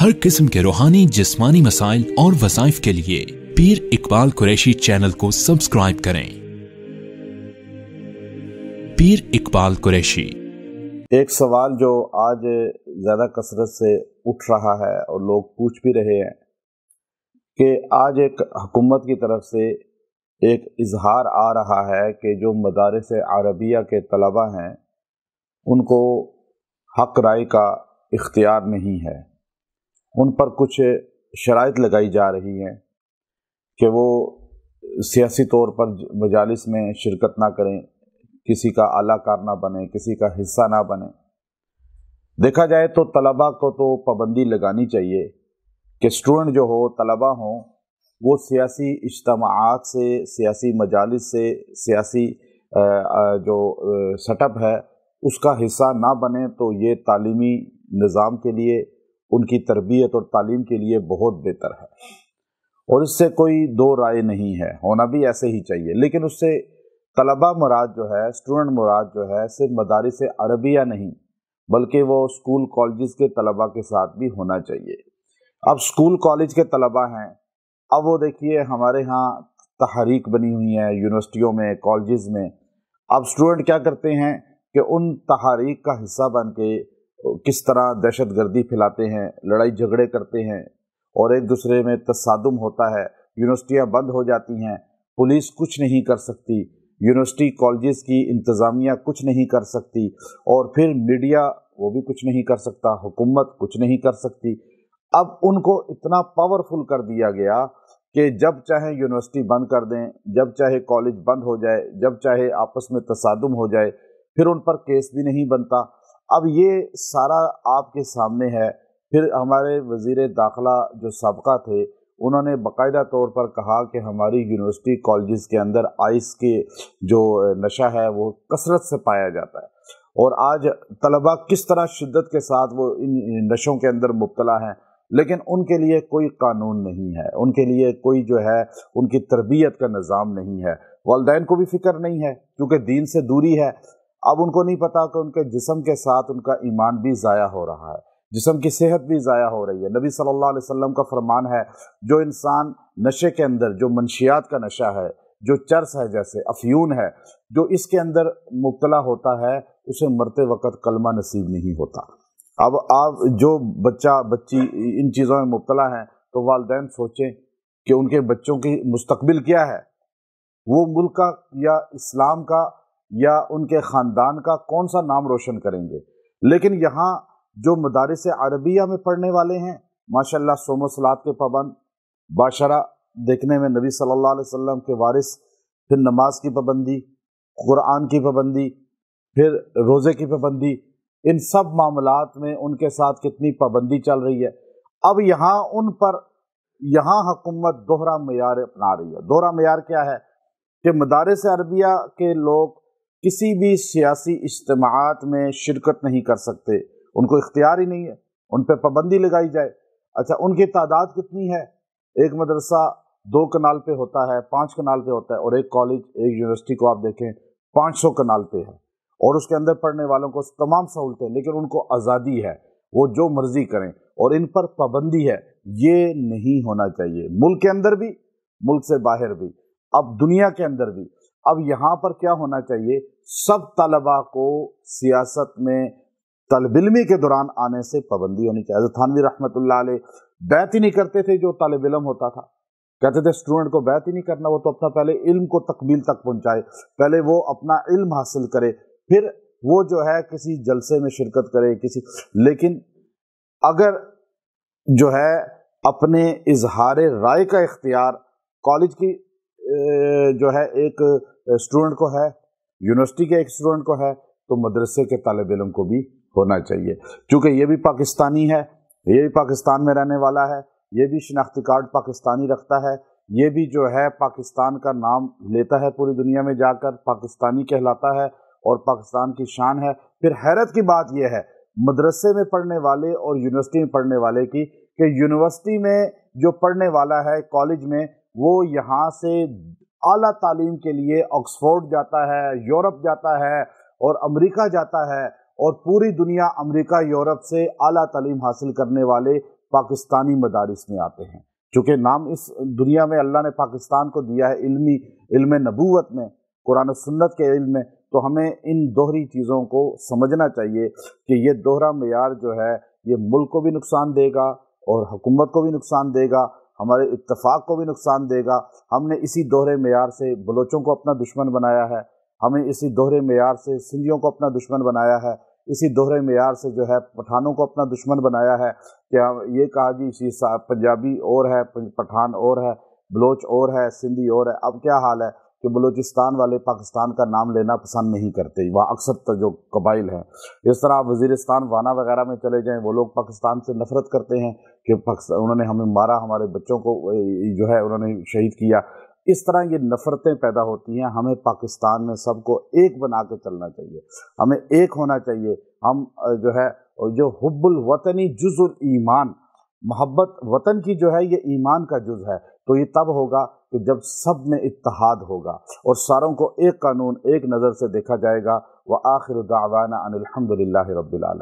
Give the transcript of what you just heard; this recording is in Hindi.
हर किस्म के रूहानी जिस्मानी मसाइल और वसाइफ के लिए पीर इकबाल कुरैशी चैनल को सब्सक्राइब करें पीर इकबाल कुरैशी एक सवाल जो आज ज़्यादा कसरत से उठ रहा है और लोग पूछ भी रहे हैं कि आज एक हुकूमत की तरफ से एक इजहार आ रहा है कि जो मदारस अरबिया के तलबा हैं उनको हक राय का इख्तियार नहीं है उन पर कुछ शराइ लगाई जा रही हैं कि वो सियासी तौर पर मजालस में शिरकत ना करें किसी का आला कार ना बने किसी का हिस्सा ना बने देखा जाए तो तलबा को तो पाबंदी लगानी चाहिए कि स्टूडेंट जो हो तलबा हो वो सियासी इज्तमात से सियासी मजालस से सियासी जो सेटअप है उसका हिस्सा ना बने तो ये तालीमी निज़ाम के लिए उनकी तरबियत और तालीम के लिए बहुत बेहतर है और इससे कोई दो राय नहीं है होना भी ऐसे ही चाहिए लेकिन उससे तलबा मुराद जो है स्टूडेंट मुराद जो है सिर्फ मदारस अरबिया नहीं बल्कि वो स्कूल कॉलेज के तलबा के साथ भी होना चाहिए अब स्कूल कॉलेज के तलबा हैं अब वो देखिए हमारे यहाँ तहरीक बनी हुई है यूनिवर्सिटियों में कॉलेज में अब स्टूडेंट क्या करते हैं कि उन तहरीक का हिस्सा बन के किस तरह दहशत गर्दी फैलाते हैं लड़ाई झगड़े करते हैं और एक दूसरे में तसादम होता है यूनिवर्सिटियाँ बंद हो जाती हैं पुलिस कुछ नहीं कर सकती यूनिवर्सिटी कॉलेजेस की इंतज़ामिया कुछ नहीं कर सकती और फिर मीडिया वो भी कुछ नहीं कर सकता हुकूमत कुछ नहीं कर सकती अब उनको इतना पावरफुल कर दिया गया कि जब चाहे यूनिवर्सिटी बंद कर दें जब चाहे कॉलेज बंद हो जाए जब चाहे आपस में तसादम हो जाए फिर उन पर केस भी नहीं बनता अब ये सारा आपके सामने है फिर हमारे वजीर दाखिला जो सबका थे उन्होंने बाकायदा तौर पर कहा कि हमारी यूनिवर्सिटी कॉलेज़ के अंदर आइस के जो नशा है वो कसरत से पाया जाता है और आज तलबा किस तरह शिद्दत के साथ वो इन नशों के अंदर मुबतला हैं लेकिन उनके लिए कोई कानून नहीं है उनके लिए कोई जो है उनकी तरबियत का निज़ाम नहीं है वालदेन को भी फिक्र नहीं है क्योंकि दीन से दूरी है अब उनको नहीं पता कि उनके जिसम के साथ उनका ईमान भी ज़ाया हो रहा है जिसम की सेहत भी ज़ाया हो रही है नबी सल्लल्लाहु अलैहि वसल्लम का फरमान है जो इंसान नशे के अंदर जो मनशियात का नशा है जो चर्स है जैसे अफ्यून है जो इसके अंदर मुबतला होता है उसे मरते वक्त कलमा नसीब नहीं होता अब आप जो बच्चा बच्ची इन चीज़ों में मुबतला है तो वालदेन सोचें कि उनके बच्चों की मुस्तबिल क्या है वो मुल्क का या इस्लाम का या उनके ख़ानदान का कौन सा नाम रोशन करेंगे लेकिन यहाँ जो मदारस अरबिया में पढ़ने वाले हैं माशाल्लाह सोमो सलाद के पाबंद बाशरा देखने में नबी सल्लल्लाहु अलैहि वसल्लम के वारिस फिर नमाज की पाबंदी कुरान की पाबंदी फिर रोज़े की पाबंदी इन सब मामलों में उनके साथ कितनी पाबंदी चल रही है अब यहाँ उन पर यहाँ हकूमत दोहरा मैार अपना रही है दोहरा मैार क्या है कि मदारस अरबिया के लोग किसी भी सियासी इज्तमात में शिरकत नहीं कर सकते उनको इख्तियार ही नहीं है उन पर पाबंदी लगाई जाए अच्छा उनकी तादाद कितनी है एक मदरसा दो कनाल पे होता है पाँच कनाल पे होता है और एक कॉलेज एक यूनिवर्सिटी को आप देखें पाँच सौ कनाल पे है और उसके अंदर पढ़ने वालों को तमाम सहूलतें लेकिन उनको आज़ादी है वो जो मर्जी करें और इन पर पाबंदी है ये नहीं होना चाहिए मुल्क के अंदर भी मुल्क से बाहर भी अब दुनिया के अंदर भी अब यहाँ पर क्या होना चाहिए सब तलबा को सियासत में तलबिलमी के दौरान आने से पाबंदी होनी चाहिए थानवी रहमत बैत ही नहीं करते थे जो तालब इलम होता था कहते थे स्टूडेंट को बैत ही नहीं करना वो तो अपना पहले इल्म को तकमील तक पहुंचाए पहले वो अपना इल्म हासिल करे फिर वो जो है किसी जलसे में शिरकत करे किसी लेकिन अगर जो है अपने इजहार राय का इख्तियार कॉलेज की जो है एक स्टूडेंट को है यूनिवर्सिटी के एक स्टूडेंट को है तो मदरसे के तालब इलम को भी होना चाहिए क्योंकि ये भी पाकिस्तानी है ये भी पाकिस्तान में रहने वाला है ये भी शिनाख्ती कार्ड पाकिस्तानी रखता है ये भी जो है पाकिस्तान का नाम लेता है पूरी दुनिया में जाकर पाकिस्तानी कहलाता है और पाकिस्तान की शान है फिर हैरत की बात यह है मदरसे में पढ़ने वाले और यूनिवर्सिटी में पढ़ने वाले की कि यूनिवर्सिटी में जो पढ़ने वाला है कॉलेज में वो यहाँ से अली तालीम के लिए ऑक्सफोर्ड जाता है यूरोप जाता है और अमरीका जाता है और पूरी दुनिया अमरीका यूरोप से अली तालीम हासिल करने वाले पाकिस्तानी मदारस में आते हैं चूँकि नाम इस दुनिया में अल्लाह ने पाकिस्तान को दिया है इल्मी इल्म नबूत में कुरान सुन्नत के इल्म में तो हमें इन दोहरी चीज़ों को समझना चाहिए कि ये दोहरा मैार जो है ये मुल्क को भी नुकसान देगा और हुकूमत को भी नुकसान देगा हमारे इतफाक़ को भी नुकसान देगा हमने इसी दोहरे मैार से बलोचों को अपना दुश्मन बनाया है हमें इसी दोहरे मैार से सिंधियों को अपना दुश्मन बनाया है इसी दोहरे मैार से जो है पठानों को अपना दुश्मन बनाया है कि हम ये कहा जी इसी पंजाबी और है पठान और है बलोच और है सिंधी और है अब क्या हाल है कि बलूचिस्तान वाले पाकिस्तान का नाम लेना पसंद नहीं करते वहाँ अक्सर तो जो कबाइल हैं इस तरह आप वजीरस्तान वाना वगैरह में चले जाएं वो लोग पाकिस्तान से नफरत करते हैं कि उन्होंने हमें मारा हमारे बच्चों को जो है उन्होंने शहीद किया इस तरह ये नफ़रतें पैदा होती हैं हमें पाकिस्तान में सबको एक बना के चलना चाहिए हमें एक होना चाहिए हम जो है जो हब्बुल वतनी जुजुल ईमान मोहब्बत वतन की जो है ये ईमान का जुज है तो ये तब होगा कि जब सब में इतहाद होगा और सारों को एक कानून एक नज़र से देखा जाएगा व आखिर दावाना अनिलहमदिल्ला रबालम